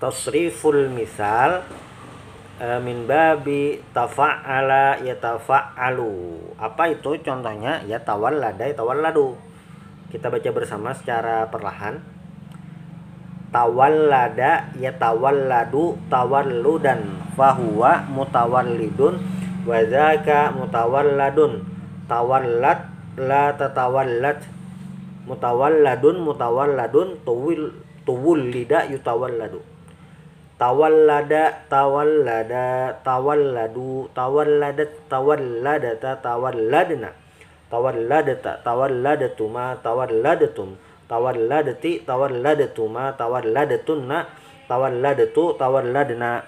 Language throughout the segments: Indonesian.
tasriful misal e, min babi tafa'ala yatafa'alu apa itu contohnya ya tawallada tawalladu kita baca bersama secara perlahan tawallada yatawalladu tawalludan fahuwa mutawallidun wadzaka mutawalladun tawallat la tatawallat mutawalladun mutawalladun tuwil tuwul lida yutawalladu tawallada tawallada tawalladu tawalladat tawalladata tawalladna tawalladata tawalladatuma tawalladatum tawalladati tu tawalladatunna tawalladatu tawalladna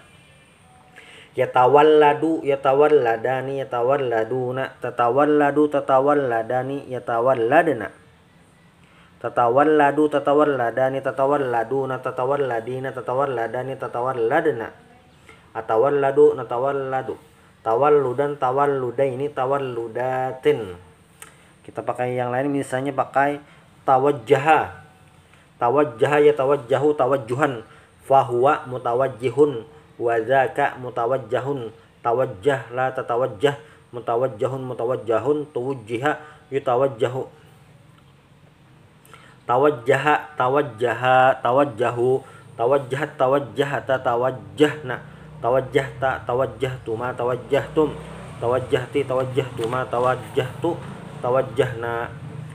ya tawalladu ya tawalladani ya tawalladuna tatawalladu tatawalladani ya tawalladna ladu ladu ladani ladani na ladu na tatawalladuna ladu tatawalladani ludan atawalladu luda ini tawalludaini ludatin kita pakai yang lain misalnya pakai tawajjaha tawajjaha ya tawajjahu tawajjuhan fahuwa mutawajjihun wazaka mutawajjahun tawajjah la tatawajjah mutawajjahun mutawajjahun tuwujjiha yutawajjahu tawajjaha tawajjaha tawajjahu tawajjahat tawajjahata tawajjahna tawajjahta tawajjahtuma tawajjahtum tawajjahti tawajjahtuma tawajjahtu tawajjahna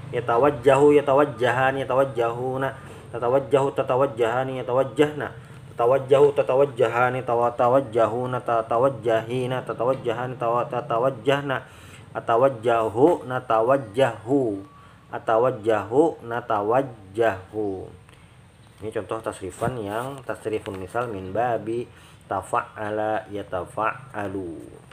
yatawajjahu yatawajjahan yatawajjahuna ya ya tatawajjahu tatawajjahan yatawajjahna tatawajjahu tatawajjahan tatawajjahuna tatawajjahina tatawajjahan tatawajjahna atawajjahu natawajjahu atawajjahu natawajjahu ini contoh tasrifan yang tasrifun misal min babi tafa'ala yatafa'alu